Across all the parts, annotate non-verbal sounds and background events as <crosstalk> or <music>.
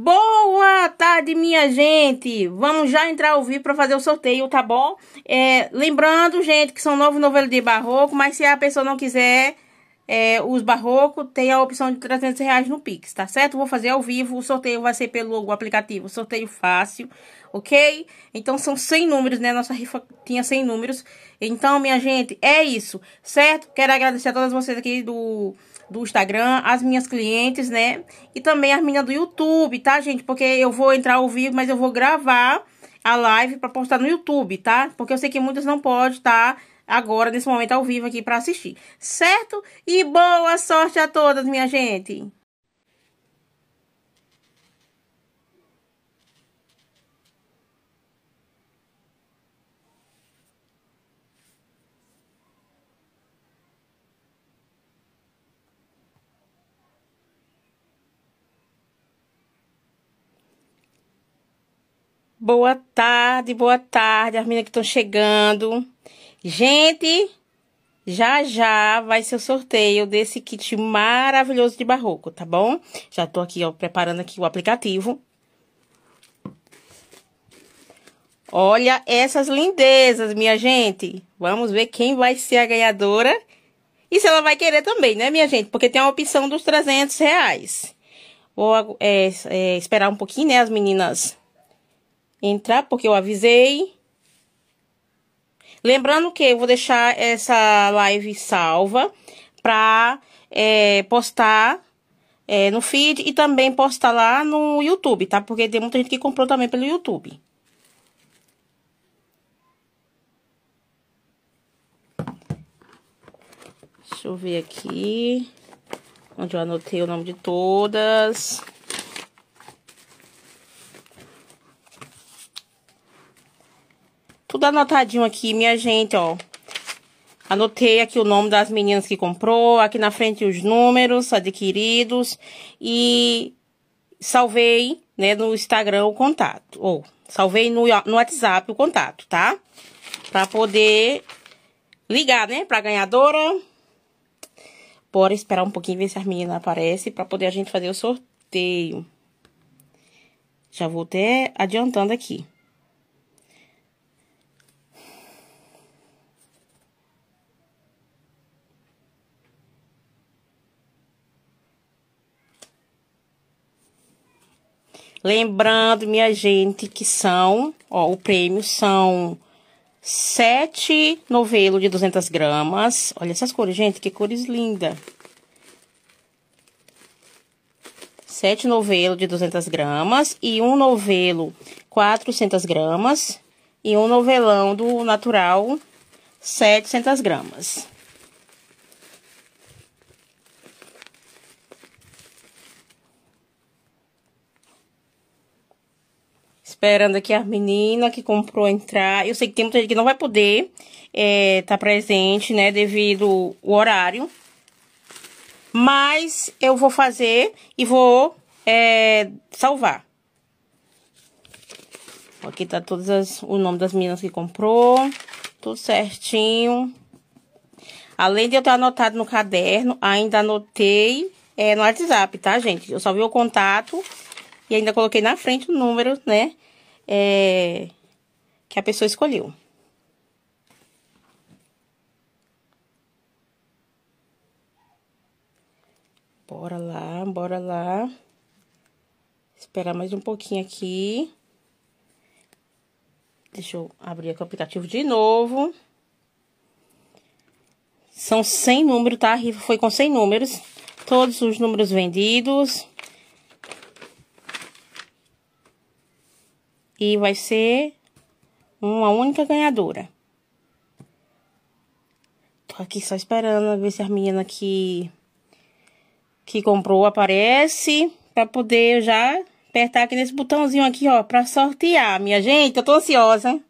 Boa tarde, minha gente! Vamos já entrar ao vivo para fazer o sorteio, tá bom? É, lembrando, gente, que são novos novelos de barroco, mas se a pessoa não quiser é, os barrocos, tem a opção de 300 reais no Pix, tá certo? Vou fazer ao vivo, o sorteio vai ser pelo aplicativo, sorteio fácil, ok? Então, são 100 números, né? Nossa rifa tinha 100 números. Então, minha gente, é isso, certo? Quero agradecer a todas vocês aqui do do Instagram, as minhas clientes, né? E também as meninas do YouTube, tá, gente? Porque eu vou entrar ao vivo, mas eu vou gravar a live para postar no YouTube, tá? Porque eu sei que muitas não podem estar tá agora, nesse momento, ao vivo aqui para assistir, certo? E boa sorte a todas, minha gente! Boa tarde, boa tarde, as meninas que estão chegando. Gente, já já vai ser o sorteio desse kit maravilhoso de barroco, tá bom? Já tô aqui, ó, preparando aqui o aplicativo. Olha essas lindezas, minha gente. Vamos ver quem vai ser a ganhadora. E se ela vai querer também, né, minha gente? Porque tem a opção dos 300 reais. Vou é, é, esperar um pouquinho, né, as meninas entrar, porque eu avisei. Lembrando que eu vou deixar essa live salva para é, postar é, no feed e também postar lá no YouTube, tá? Porque tem muita gente que comprou também pelo YouTube. Deixa eu ver aqui. Onde eu anotei o nome de todas. tudo anotadinho aqui, minha gente, ó. Anotei aqui o nome das meninas que comprou, aqui na frente os números adquiridos e salvei, né, no Instagram o contato, ou salvei no, no WhatsApp o contato, tá? Pra poder ligar, né, pra ganhadora. Bora esperar um pouquinho, ver se as meninas aparecem, pra poder a gente fazer o sorteio. Já vou até adiantando aqui. Lembrando, minha gente, que são, ó, o prêmio são sete novelos de 200 gramas. Olha essas cores, gente, que cores lindas. Sete novelos de 200 gramas e um novelo 400 gramas e um novelão do natural 700 gramas. esperando aqui a menina que comprou entrar. Eu sei que tem muita gente que não vai poder estar é, tá presente, né? Devido o horário. Mas eu vou fazer e vou é, salvar. Aqui tá todas as, o nome das meninas que comprou. Tudo certinho. Além de eu ter anotado no caderno, ainda anotei é, no WhatsApp, tá, gente? Eu salvei o contato e ainda coloquei na frente o número, né? é, que a pessoa escolheu. Bora lá, bora lá. Esperar mais um pouquinho aqui. Deixa eu abrir aqui o aplicativo de novo. São 100 números, tá? A rifa foi com 100 números. Todos os números vendidos. e vai ser uma única ganhadora. Tô aqui só esperando ver se a menina que que comprou aparece para poder já apertar aqui nesse botãozinho aqui, ó, para sortear. Minha gente, eu tô ansiosa.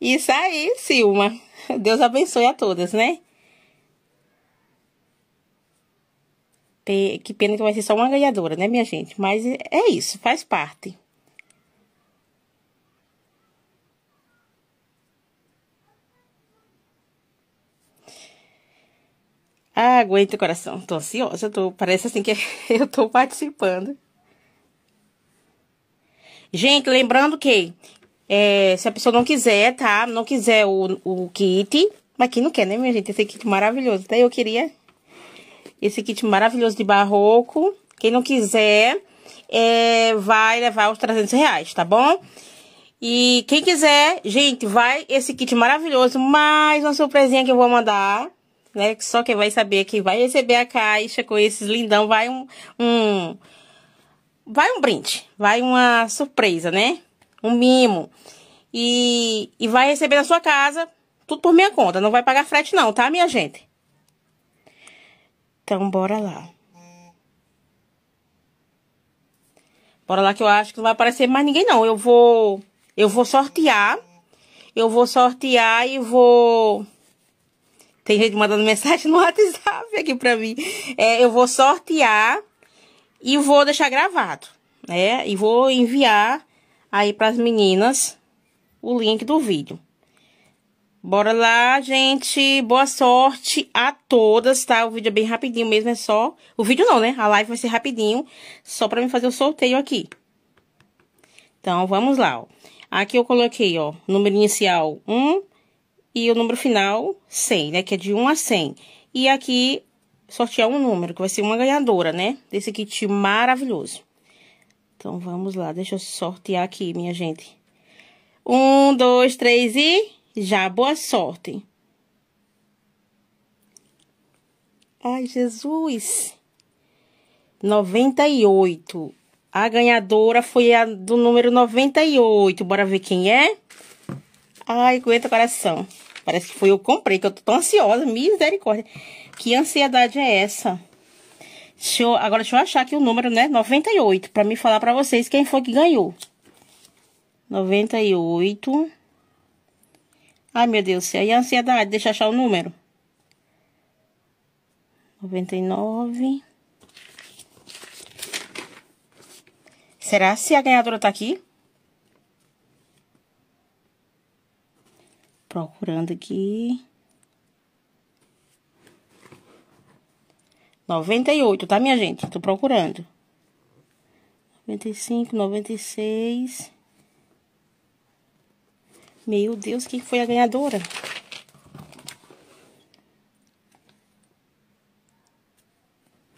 Isso aí, Silma. Deus abençoe a todas, né? Que pena que vai ser só uma ganhadora, né, minha gente? Mas é, é isso, faz parte. Ah, aguenta o coração, tô ansiosa, tô, parece assim que <laughs> eu tô participando. Gente, lembrando que é, se a pessoa não quiser, tá? Não quiser o, o kit, mas quem não quer, né, minha gente? Esse kit maravilhoso, até né? eu queria. Esse kit maravilhoso de barroco. Quem não quiser, é, vai levar os 300 reais, tá bom? E quem quiser, gente, vai esse kit maravilhoso, mais uma surpresinha que eu vou mandar, né? Só quem vai saber que vai receber a caixa com esses lindão, vai um, um vai um brinde, vai uma surpresa, né? Um mimo. E, e vai receber na sua casa, tudo por minha conta, não vai pagar frete não, tá, minha gente? Então, bora lá. Bora lá que eu acho que não vai aparecer mais ninguém não. Eu vou eu vou sortear. Eu vou sortear e vou Tem gente mandando mensagem no WhatsApp aqui para mim. É, eu vou sortear e vou deixar gravado, né? E vou enviar aí para as meninas o link do vídeo. Bora lá, gente. Boa sorte a todas, tá? O vídeo é bem rapidinho mesmo, é só... O vídeo não, né? A live vai ser rapidinho, só pra mim fazer o sorteio aqui. Então, vamos lá, ó. Aqui eu coloquei, ó, número inicial 1 e o número final 100, né? Que é de 1 a 100. E aqui, sortear um número, que vai ser uma ganhadora, né? Desse kit maravilhoso. Então, vamos lá. Deixa eu sortear aqui, minha gente. Um, dois, três e... Já boa sorte. Ai, Jesus. 98. A ganhadora foi a do número 98. Bora ver quem é? Ai, aguenta coração. Parece que foi eu que comprei, que eu tô tão ansiosa. Misericórdia. Que ansiedade é essa? Deixa eu, agora deixa eu achar aqui o número, né? 98, para me falar para vocês quem foi que ganhou. 98. Ai, meu Deus do céu. a ansiedade? Deixa eu achar o número. 99. Será se a ganhadora tá aqui? Procurando aqui. 98, tá, minha gente? Tô procurando. 95, 96... Meu Deus, quem foi a ganhadora?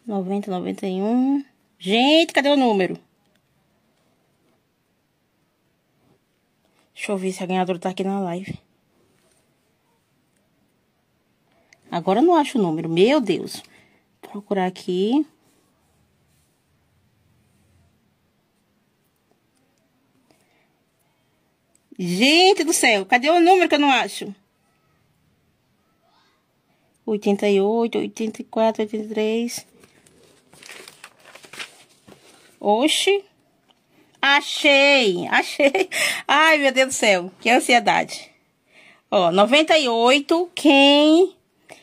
Noventa, noventa e um. Gente, cadê o número? Deixa eu ver se a ganhadora tá aqui na live. Agora eu não acho o número. Meu Deus. Vou procurar aqui. Gente do céu, cadê o número que eu não acho? 88, 84, 83. Oxi. Achei, achei. Ai, meu Deus do céu, que ansiedade. Ó, 98, quem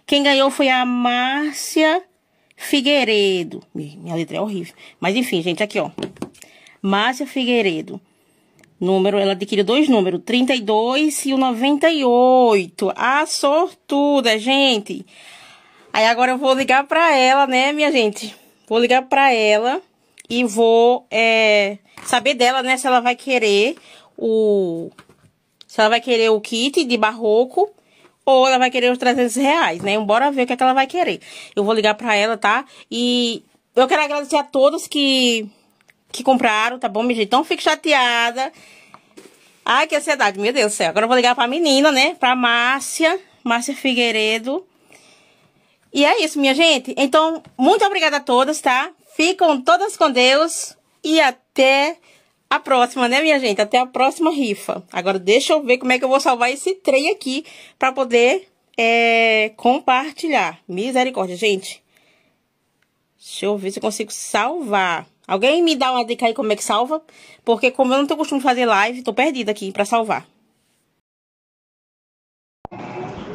quem ganhou foi a Márcia Figueiredo. Minha letra é horrível. Mas enfim, gente, aqui, ó. Márcia Figueiredo número, ela adquiriu dois números, 32 e o 98. A ah, sortuda, gente. Aí agora eu vou ligar pra ela, né, minha gente? Vou ligar pra ela e vou é, saber dela, né, se ela vai querer o... Se ela vai querer o kit de barroco ou ela vai querer os 300 reais, né? Bora ver o que, é que ela vai querer. Eu vou ligar pra ela, tá? E eu quero agradecer a todos que que compraram, tá bom, minha gente? então fique chateada. Ai, que ansiedade, meu Deus do céu. Agora eu vou ligar pra menina, né? Pra Márcia, Márcia Figueiredo. E é isso, minha gente. Então, muito obrigada a todas, tá? Ficam todas com Deus e até a próxima, né, minha gente? Até a próxima rifa. Agora, deixa eu ver como é que eu vou salvar esse trem aqui pra poder é, compartilhar. Misericórdia, gente. Deixa eu ver se eu consigo salvar. Alguém me dá uma dica aí como é que salva? Porque como eu não tenho costume de fazer live, tô perdida aqui para salvar.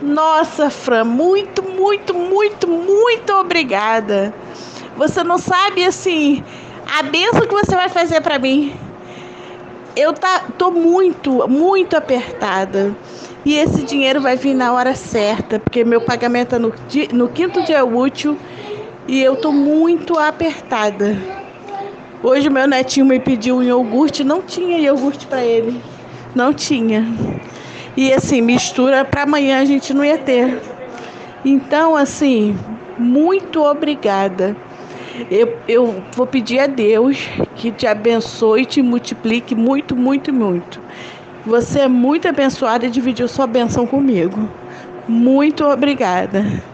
Nossa, Fran, muito, muito, muito, muito obrigada. Você não sabe assim a benção que você vai fazer para mim. Eu tá, tô muito, muito apertada. E esse dinheiro vai vir na hora certa, porque meu pagamento é no, no quinto dia útil e eu tô muito apertada. Hoje meu netinho me pediu um iogurte, não tinha iogurte para ele. Não tinha. E assim, mistura para amanhã a gente não ia ter. Então, assim, muito obrigada. Eu, eu vou pedir a Deus que te abençoe e te multiplique muito, muito, muito. Você é muito abençoada e dividiu sua benção comigo. Muito obrigada.